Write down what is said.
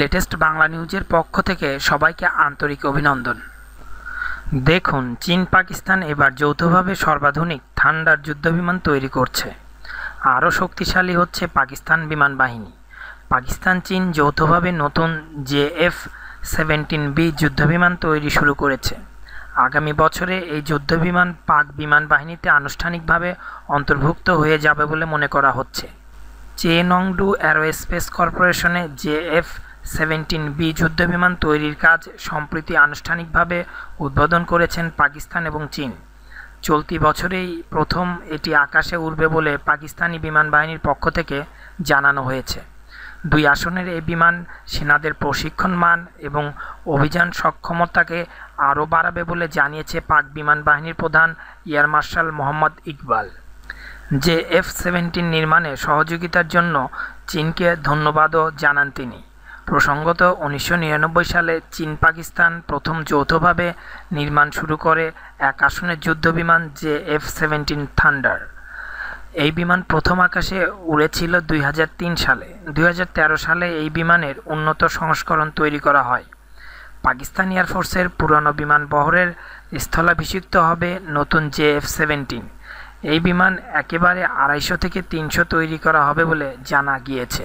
latest Bangla নিউজের পক্ষ থেকে সবাইকে আন্তরিক অভিনন্দন দেখুন চীন পাকিস্তান এবার যৌথভাবে সর্বাধুনিক ঠান্ডার যুদ্ধবিমান তৈরি করছে আরও শক্তিশালী হচ্ছে পাকিস্তান বিমান বাহিনী পাকিস্তান চীন যৌথভাবে নতুন এফ সেভেন্টিন বি যুদ্ধবিমান তৈরি শুরু করেছে আগামী বছরে এই যুদ্ধবিমান পাক বিমান বাহিনীতে আনুষ্ঠানিকভাবে অন্তর্ভুক্ত হয়ে যাবে বলে মনে করা হচ্ছে চে নংডু অ্যারোস্পেস কর্পোরেশনে জেএফ সেভেন্টিন বি বিমান তৈরির কাজ সম্প্রতি আনুষ্ঠানিকভাবে উদ্বোধন করেছেন পাকিস্তান এবং চীন চলতি বছরেই প্রথম এটি আকাশে উড়বে বলে পাকিস্তানি বিমান বাহিনীর পক্ষ থেকে জানানো হয়েছে দুই আসনের এই বিমান সেনাদের প্রশিক্ষণ মান এবং অভিযান সক্ষমতাকে আরও বাড়াবে বলে জানিয়েছে পাক বিমান বাহিনীর প্রধান এয়ার মার্শাল মোহাম্মদ ইকবাল যে এফ সেভেন্টিন নির্মাণে সহযোগিতার জন্য চীনকে ধন্যবাদও জানান তিনি প্রসঙ্গত উনিশশো সালে চীন পাকিস্তান প্রথম যৌথভাবে নির্মাণ শুরু করে এক আসনের যুদ্ধবিমান জে এফ সেভেন্টিন থান্ডার এই বিমান প্রথম আকাশে উড়েছিল দুই সালে দুই সালে এই বিমানের উন্নত সংস্করণ তৈরি করা হয় পাকিস্তান এয়ারফোর্সের পুরনো বিমান বহরের স্থলাভিষিক্ত হবে নতুন জে এফ সেভেন্টিন এই বিমান একেবারে আড়াইশো থেকে তিনশো তৈরি করা হবে বলে জানা গিয়েছে